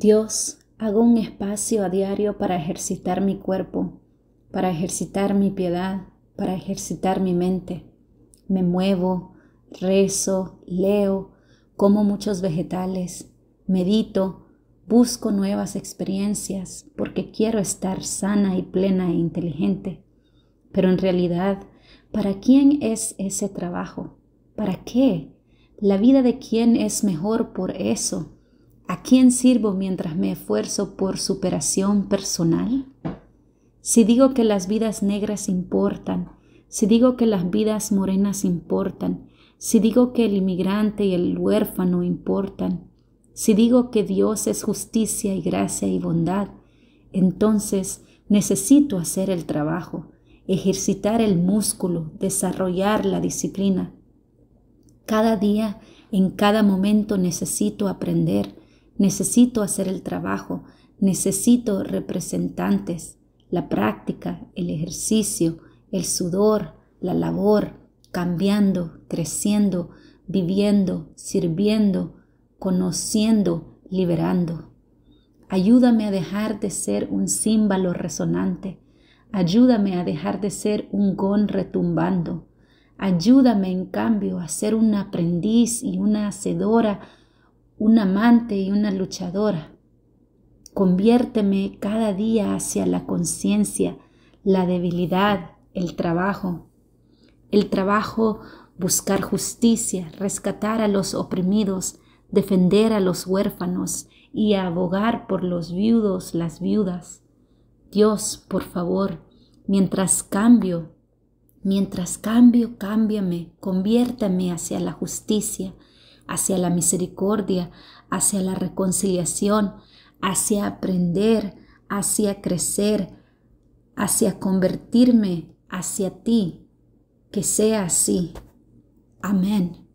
Dios, hago un espacio a diario para ejercitar mi cuerpo, para ejercitar mi piedad, para ejercitar mi mente. Me muevo, rezo, leo, como muchos vegetales, medito, busco nuevas experiencias porque quiero estar sana y plena e inteligente. Pero en realidad, ¿para quién es ese trabajo? ¿Para qué? ¿La vida de quién es mejor por eso? ¿A quién sirvo mientras me esfuerzo por superación personal? Si digo que las vidas negras importan, si digo que las vidas morenas importan, si digo que el inmigrante y el huérfano importan, si digo que Dios es justicia y gracia y bondad, entonces necesito hacer el trabajo, ejercitar el músculo, desarrollar la disciplina. Cada día, en cada momento necesito aprender, Necesito hacer el trabajo, necesito representantes, la práctica, el ejercicio, el sudor, la labor, cambiando, creciendo, viviendo, sirviendo, conociendo, liberando. Ayúdame a dejar de ser un símbolo resonante. Ayúdame a dejar de ser un gón retumbando. Ayúdame, en cambio, a ser un aprendiz y una hacedora un amante y una luchadora. Conviérteme cada día hacia la conciencia, la debilidad, el trabajo. El trabajo, buscar justicia, rescatar a los oprimidos, defender a los huérfanos y abogar por los viudos, las viudas. Dios, por favor, mientras cambio, mientras cambio, cámbiame, conviértame hacia la justicia, hacia la misericordia, hacia la reconciliación, hacia aprender, hacia crecer, hacia convertirme hacia ti. Que sea así. Amén.